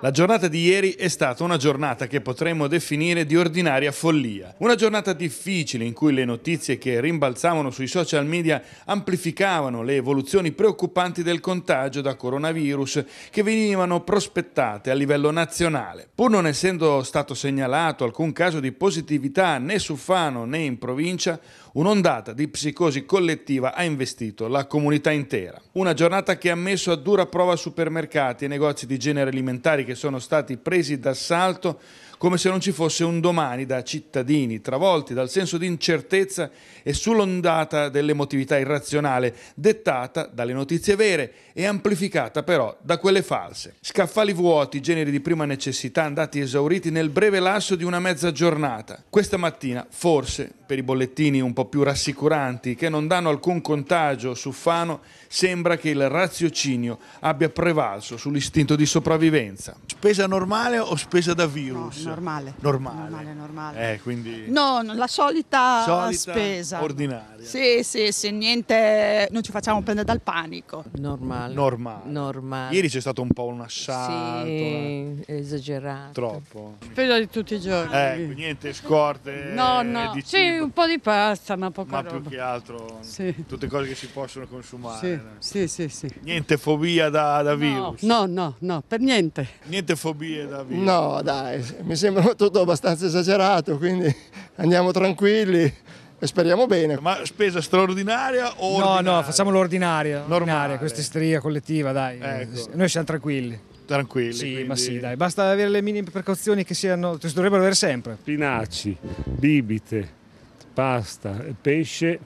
La giornata di ieri è stata una giornata che potremmo definire di ordinaria follia. Una giornata difficile in cui le notizie che rimbalzavano sui social media amplificavano le evoluzioni preoccupanti del contagio da coronavirus che venivano prospettate a livello nazionale. Pur non essendo stato segnalato alcun caso di positività né su Fano né in provincia, un'ondata di psicosi collettiva ha investito la comunità intera. Una giornata che ha messo a dura prova supermercati e negozi di genere alimentari che sono stati presi d'assalto come se non ci fosse un domani da cittadini travolti dal senso di incertezza e sull'ondata dell'emotività irrazionale dettata dalle notizie vere e amplificata però da quelle false. Scaffali vuoti, generi di prima necessità andati esauriti nel breve lasso di una mezza giornata. Questa mattina, forse, per i bollettini un po' più rassicuranti che non danno alcun contagio su Fano, sembra che il raziocinio abbia prevalso sull'istinto di sopravvivenza. Spesa normale o spesa da virus? normale. Normale. Normale, normale. Eh, quindi... No, la solita, solita spesa. Ordinaria. Sì, sì, sì, niente, non ci facciamo prendere dal panico. Normale. Normale. normale. Ieri c'è stato un po' un assalto. Sì, eh. esagerato. Troppo. Spesa di tutti i giorni. Eh, ecco, niente scorte. No, no. Eh, di sì, un po' di pasta, ma poco. Ma roba. più che altro sì. tutte cose che si possono consumare. Sì, eh. sì, sì. sì. Niente fobia da, da no. virus. No, no, no, per niente. Niente fobie da virus. No, dai, mi sembra tutto abbastanza esagerato, quindi andiamo tranquilli e speriamo bene. Ma spesa straordinaria o No, ordinaria? no, facciamo l'ordinaria, l'ordinaria, questa isteria collettiva, dai. Ecco. Noi siamo tranquilli. Tranquilli. Sì, quindi... ma sì, dai, basta avere le minime precauzioni che siano, si dovrebbero avere sempre. Spinaci, bibite, pasta, pesce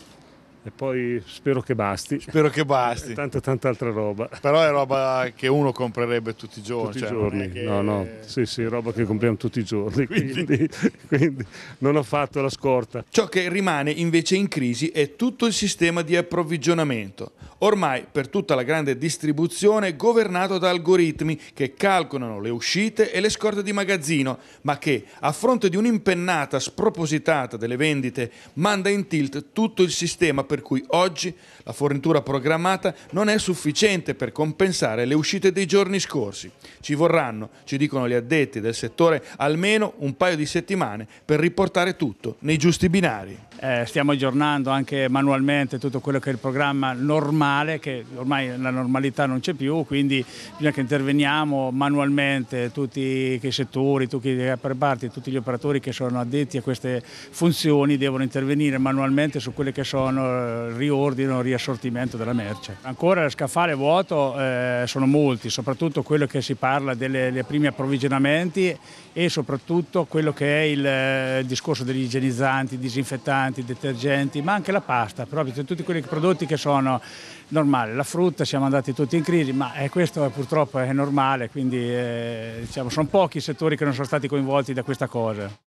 e poi spero che basti. Spero che basti. Tanta, tanta altra roba. Però è roba che uno comprerebbe tutti i giorni. Tutti cioè, i giorni, che... no, no, sì, sì, roba che compriamo tutti i giorni. Quindi... Quindi, quindi non ho fatto la scorta. Ciò che rimane invece in crisi è tutto il sistema di approvvigionamento. Ormai per tutta la grande distribuzione governato da algoritmi che calcolano le uscite e le scorte di magazzino, ma che a fronte di un'impennata spropositata delle vendite manda in tilt tutto il sistema per cui oggi la fornitura programmata non è sufficiente per compensare le uscite dei giorni scorsi. Ci vorranno, ci dicono gli addetti del settore, almeno un paio di settimane per riportare tutto nei giusti binari eh, stiamo aggiornando anche manualmente tutto quello che è il programma normale, che ormai la normalità non c'è più, quindi bisogna che interveniamo manualmente tutti i settori, tutti gli parti, tutti gli operatori che sono addetti a queste funzioni devono intervenire manualmente su quelle che sono il eh, riordino, il riassortimento della merce. Ancora lo scaffale vuoto eh, sono molti, soprattutto quello che si parla dei primi approvvigionamenti e soprattutto quello che è il, il eh, discorso degli igienizzanti, disinfettanti, detersivanti, detergenti, ma anche la pasta, proprio tutti quei prodotti che sono normali. La frutta siamo andati tutti in crisi, ma eh, questo è, purtroppo è normale, quindi eh, diciamo, sono pochi i settori che non sono stati coinvolti da questa cosa.